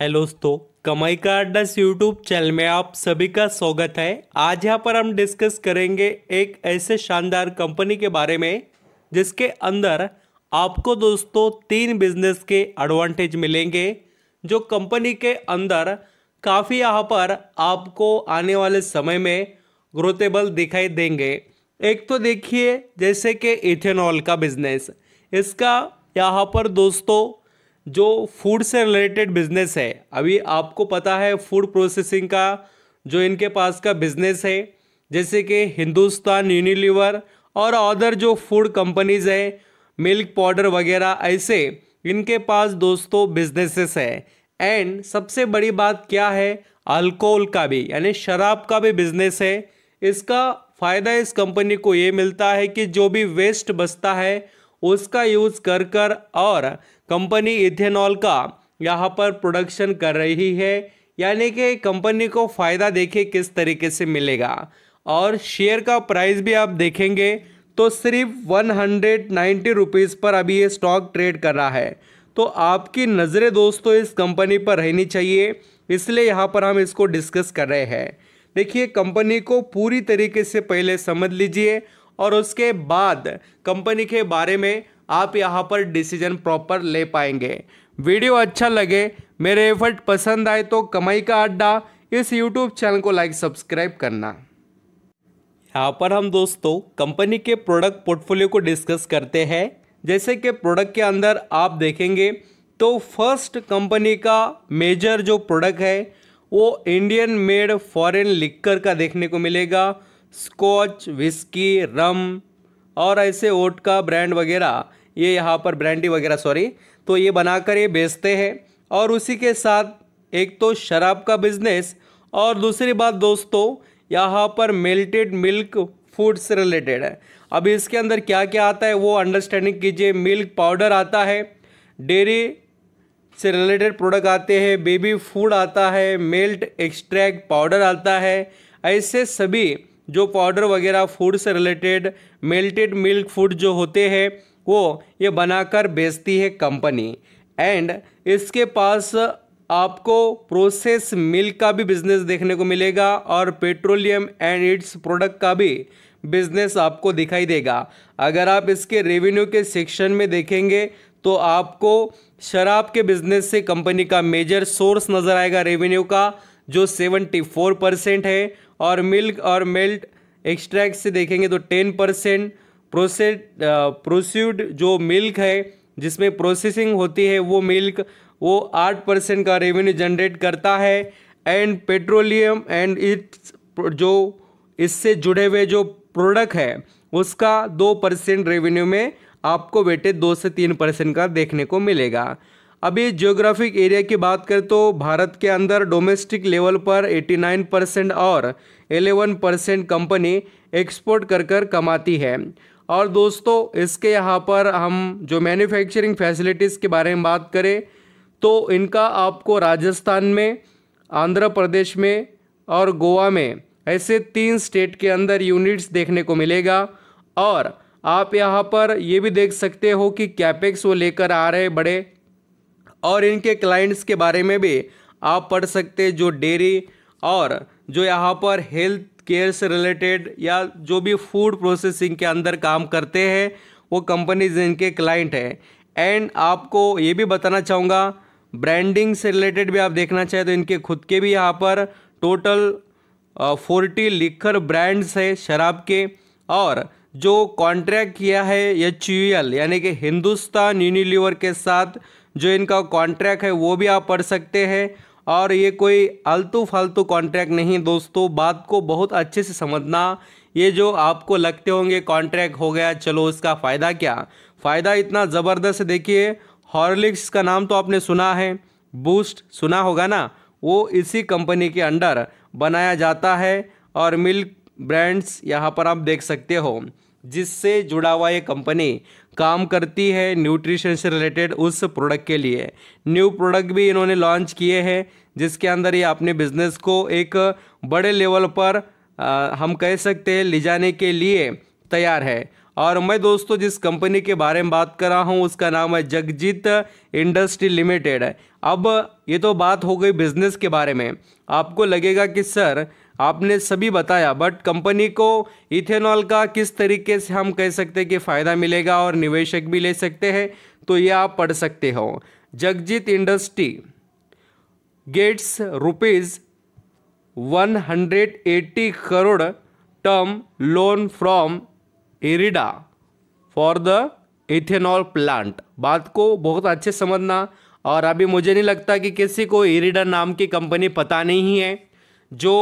hello दोस्तों कमाई का अड्डा यूट्यूब चैनल में आप सभी का स्वागत है आज यहाँ पर हम डिस्कस करेंगे एक ऐसे शानदार कंपनी के बारे में जिसके अंदर आपको दोस्तों तीन बिजनेस के एडवांटेज मिलेंगे जो कंपनी के अंदर काफ़ी यहाँ पर आपको आने वाले समय में ग्रोथेबल दिखाई देंगे एक तो देखिए जैसे कि इथेनॉल का बिजनेस इसका यहाँ पर दोस्तों जो फूड से रिलेटेड बिजनेस है अभी आपको पता है फूड प्रोसेसिंग का जो इनके पास का बिजनेस है जैसे कि हिंदुस्तान यूनिलीवर और अदर जो फूड कंपनीज है मिल्क पाउडर वगैरह ऐसे इनके पास दोस्तों बिजनेसेस है एंड सबसे बड़ी बात क्या है अल्कोहल का भी यानी शराब का भी बिजनेस है इसका फ़ायदा इस कंपनी को ये मिलता है कि जो भी वेस्ट बचता है उसका यूज़ कर कर और कंपनी इथेनॉल का यहाँ पर प्रोडक्शन कर रही है यानी कि कंपनी को फ़ायदा देखे किस तरीके से मिलेगा और शेयर का प्राइस भी आप देखेंगे तो सिर्फ वन हंड्रेड नाइन्टी रुपीज़ पर अभी ये स्टॉक ट्रेड कर रहा है तो आपकी नज़रें दोस्तों इस कंपनी पर रहनी चाहिए इसलिए यहाँ पर हम इसको डिस्कस कर रहे हैं देखिए कंपनी को पूरी तरीके से पहले समझ लीजिए और उसके बाद कंपनी के बारे में आप यहाँ पर डिसीजन प्रॉपर ले पाएंगे वीडियो अच्छा लगे मेरे एफर्ट पसंद आए तो कमाई का अड्डा इस यूट्यूब चैनल को लाइक सब्सक्राइब करना यहाँ पर हम दोस्तों कंपनी के प्रोडक्ट पोर्टफोलियो को डिस्कस करते हैं जैसे कि प्रोडक्ट के अंदर आप देखेंगे तो फर्स्ट कंपनी का मेजर जो प्रोडक्ट है वो इंडियन मेड फॉरेन लिक्कर का देखने को मिलेगा स्कॉच विस्की रम और ऐसे ओट का ब्रांड वगैरह ये यहाँ पर ब्रांडी वगैरह सॉरी तो ये बनाकर ये बेचते हैं और उसी के साथ एक तो शराब का बिजनेस और दूसरी बात दोस्तों यहाँ पर मेल्टेड मिल्क फूड से रिलेटेड है अब इसके अंदर क्या क्या आता है वो अंडरस्टैंडिंग कीजिए मिल्क पाउडर आता है डेरी से रिलेटेड प्रोडक्ट आते हैं बेबी फूड आता है मेल्ट एक्सट्रैक्ट पाउडर आता है ऐसे सभी जो पाउडर वगैरह फूड से रिलेटेड मेल्टेड मिल्क फूड जो होते हैं वो ये बनाकर बेचती है कंपनी एंड इसके पास आपको प्रोसेस मिल्क का भी बिजनेस देखने को मिलेगा और पेट्रोलियम एंड इट्स प्रोडक्ट का भी बिजनेस आपको दिखाई देगा अगर आप इसके रेवेन्यू के सेक्शन में देखेंगे तो आपको शराब के बिजनेस से कंपनी का मेजर सोर्स नज़र आएगा रेवेन्यू का जो 74 परसेंट है और मिल्क और मेल्ट एक्सट्रैक्ट से देखेंगे तो टेन परसेंट प्रोसेड प्रोस्यूड जो मिल्क है जिसमें प्रोसेसिंग होती है वो मिल्क वो आठ परसेंट का रेवेन्यू जनरेट करता है एंड पेट्रोलियम एंड इट्स जो इससे जुड़े हुए जो प्रोडक्ट है उसका दो परसेंट रेवेन्यू में आपको बेटे दो से तीन परसेंट का देखने को मिलेगा अभी जियोग्राफिक एरिया की बात करें तो भारत के अंदर डोमेस्टिक लेवल पर 89 परसेंट और 11 परसेंट कंपनी एक्सपोर्ट कर कर कमाती है और दोस्तों इसके यहाँ पर हम जो मैन्युफैक्चरिंग फैसिलिटीज़ के बारे में बात करें तो इनका आपको राजस्थान में आंध्र प्रदेश में और गोवा में ऐसे तीन स्टेट के अंदर यूनिट्स देखने को मिलेगा और आप यहाँ पर ये भी देख सकते हो कि कैपेक्स वो लेकर आ रहे बड़े और इनके क्लाइंट्स के बारे में भी आप पढ़ सकते जो डेयरी और जो यहाँ पर हेल्थ केयर से रिलेटेड या जो भी फूड प्रोसेसिंग के अंदर काम करते हैं वो कंपनीज इनके क्लाइंट हैं एंड आपको ये भी बताना चाहूँगा ब्रांडिंग से रिलेटेड भी आप देखना चाहें तो इनके खुद के भी यहाँ पर टोटल फोर्टी लिखर ब्रांड्स है शराब के और जो कॉन्ट्रैक्ट किया है एच यू एल यानी कि हिंदुस्तान यूनिलीवर के साथ जो इनका कॉन्ट्रैक्ट है वो भी आप पढ़ सकते हैं और ये कोई अलतू फालतू कॉन्ट्रैक्ट नहीं दोस्तों बात को बहुत अच्छे से समझना ये जो आपको लगते होंगे कॉन्ट्रैक्ट हो गया चलो उसका फ़ायदा क्या फ़ायदा इतना ज़बरदस्त देखिए हॉर्लिक्स का नाम तो आपने सुना है बूस्ट सुना होगा ना वो इसी कंपनी के अंडर बनाया जाता है और मिल्क ब्रांड्स यहाँ पर आप देख सकते हो जिससे जुड़ा हुआ ये कंपनी काम करती है न्यूट्रिशन से रिलेटेड उस प्रोडक्ट के लिए न्यू प्रोडक्ट भी इन्होंने लॉन्च किए हैं जिसके अंदर ये अपने बिजनेस को एक बड़े लेवल पर आ, हम कह सकते हैं ले जाने के लिए तैयार है और मैं दोस्तों जिस कंपनी के बारे में बात कर रहा हूँ उसका नाम है जगजीत इंडस्ट्री लिमिटेड अब ये तो बात हो गई बिजनेस के बारे में आपको लगेगा कि सर आपने सभी बताया बट कंपनी को इथेनॉल का किस तरीके से हम कह सकते हैं कि फ़ायदा मिलेगा और निवेशक भी ले सकते हैं तो ये आप पढ़ सकते हो Jagjit industry gets rupees 180 crore term loan from IREDA for the ethanol plant बात को बहुत अच्छे समझना और अभी मुझे नहीं लगता कि किसी को इरिडा नाम की कंपनी पता नहीं है जो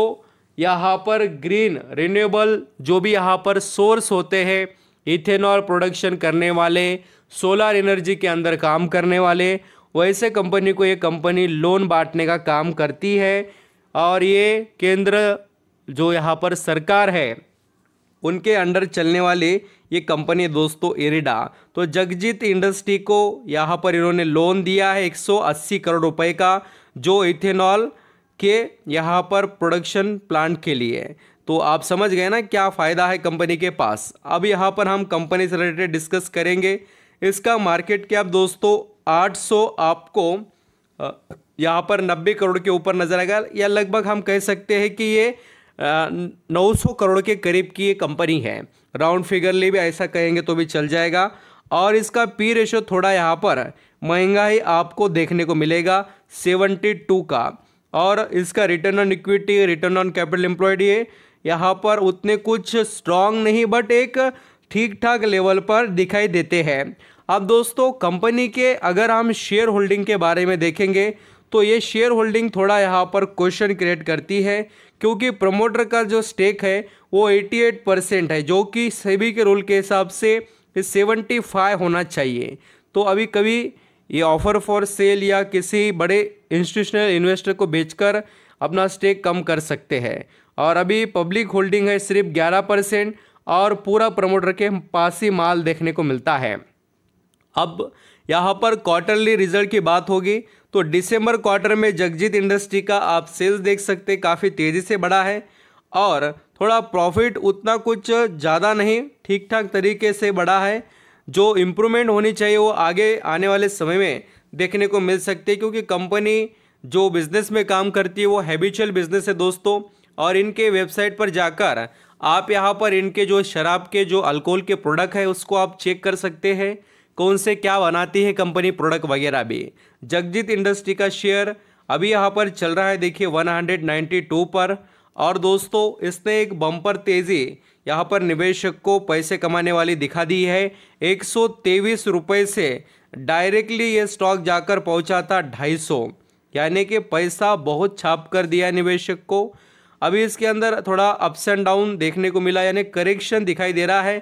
यहाँ पर ग्रीन रिन्यूएबल जो भी यहाँ पर सोर्स होते हैं इथेनॉल प्रोडक्शन करने वाले सोलर एनर्जी के अंदर काम करने वाले वैसे कंपनी को ये कंपनी लोन बांटने का काम करती है और ये केंद्र जो यहाँ पर सरकार है उनके अंडर चलने वाली ये कंपनी दोस्तों एरिडा तो जगजीत इंडस्ट्री को यहाँ पर इन्होंने लोन दिया है 180 करोड़ रुपए का जो इथेनॉल के यहाँ पर प्रोडक्शन प्लांट के लिए तो आप समझ गए ना क्या फ़ायदा है कंपनी के पास अब यहाँ पर हम कंपनी से रिलेटेड डिस्कस करेंगे इसका मार्केट कैप दोस्तों 800 आपको यहाँ पर 90 करोड़ के ऊपर नज़र आएगा या लगभग हम कह सकते हैं कि ये 900 करोड़ के करीब की ये कंपनी है राउंड फिगरली भी ऐसा कहेंगे तो भी चल जाएगा और इसका पी रेशो थोड़ा यहाँ पर महंगा ही आपको देखने को मिलेगा सेवनटी का और इसका return on equity return on capital employed ये यहाँ पर उतने कुछ स्ट्रांग नहीं बट एक ठीक ठाक लेवल पर दिखाई देते हैं अब दोस्तों कंपनी के अगर हम शेयर होल्डिंग के बारे में देखेंगे तो ये शेयर होल्डिंग थोड़ा यहाँ पर क्वेश्चन क्रिएट करती है क्योंकि प्रमोटर का जो स्टेक है वो 88 परसेंट है जो कि सभी के रूल के हिसाब से 75 होना चाहिए तो अभी कभी ये ऑफर फॉर सेल या किसी बड़े इंस्टीट्यूशनल इन्वेस्टर को बेचकर अपना स्टेक कम कर सकते हैं और अभी पब्लिक होल्डिंग है सिर्फ 11 परसेंट और पूरा प्रमोटर के पास ही माल देखने को मिलता है अब यहाँ पर क्वार्टरली रिजल्ट की बात होगी तो दिसंबर क्वार्टर में जगजीत इंडस्ट्री का आप सेल्स देख सकते काफ़ी तेज़ी से बढ़ा है और थोड़ा प्रॉफिट उतना कुछ ज़्यादा नहीं ठीक ठाक तरीके से बढ़ा है जो इम्प्रूवमेंट होनी चाहिए वो आगे आने वाले समय में देखने को मिल सकती है क्योंकि कंपनी जो बिज़नेस में काम करती है वो हैबिचुअल बिज़नेस है दोस्तों और इनके वेबसाइट पर जाकर आप यहाँ पर इनके जो शराब के जो अल्कोहल के प्रोडक्ट है उसको आप चेक कर सकते हैं कौन से क्या बनाती है कंपनी प्रोडक्ट वगैरह भी जगजीत इंडस्ट्री का शेयर अभी यहाँ पर चल रहा है देखिए 192 पर और दोस्तों इसने एक बम्पर तेज़ी यहाँ पर निवेशक को पैसे कमाने वाली दिखा दी है एक सौ से डायरेक्टली ये स्टॉक जाकर पहुँचा था ढाई यानी कि पैसा बहुत छाप कर दिया निवेशक को अभी इसके अंदर थोड़ा अप्स एंड डाउन देखने को मिला यानी करेक्शन दिखाई दे रहा है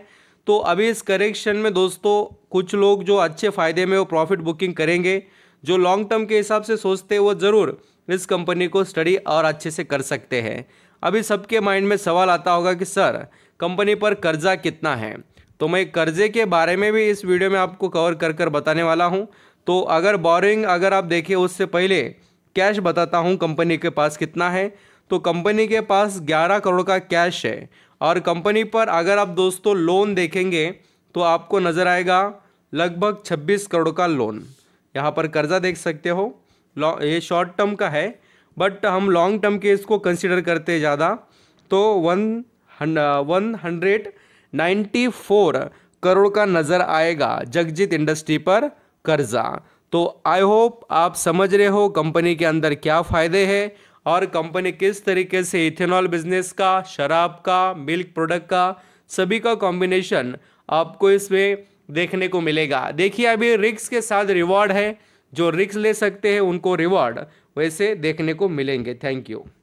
तो अभी इस करेक्शन में दोस्तों कुछ लोग जो अच्छे फ़ायदे में वो प्रॉफिट बुकिंग करेंगे जो लॉन्ग टर्म के हिसाब से सोचते हैं वो ज़रूर इस कंपनी को स्टडी और अच्छे से कर सकते हैं अभी सबके माइंड में सवाल आता होगा कि सर कंपनी पर कर्जा कितना है तो मैं कर्जे के बारे में भी इस वीडियो में आपको कवर कर कर बताने वाला हूँ तो अगर बोरिंग अगर आप देखें उससे पहले कैश बताता हूँ कंपनी के पास कितना है तो कंपनी के पास 11 करोड़ का कैश है और कंपनी पर अगर आप दोस्तों लोन देखेंगे तो आपको नज़र आएगा लगभग 26 करोड़ का लोन यहाँ पर कर्जा देख सकते हो ये शॉर्ट टर्म का है बट हम लॉन्ग टर्म के इसको कंसिडर करते ज़्यादा तो one one hundred ninety four crore का नज़र आएगा जगजीत इंडस्ट्री पर कर्जा तो आई होप आप समझ रहे हो कंपनी के अंदर क्या फ़ायदे हैं और कंपनी किस तरीके से इथेनॉल बिजनेस का शराब का मिल्क प्रोडक्ट का सभी का कॉम्बिनेशन आपको इसमें देखने को मिलेगा देखिए अभी रिक्स के साथ रिवॉर्ड है जो रिक्स ले सकते हैं उनको रिवॉर्ड वैसे देखने को मिलेंगे थैंक यू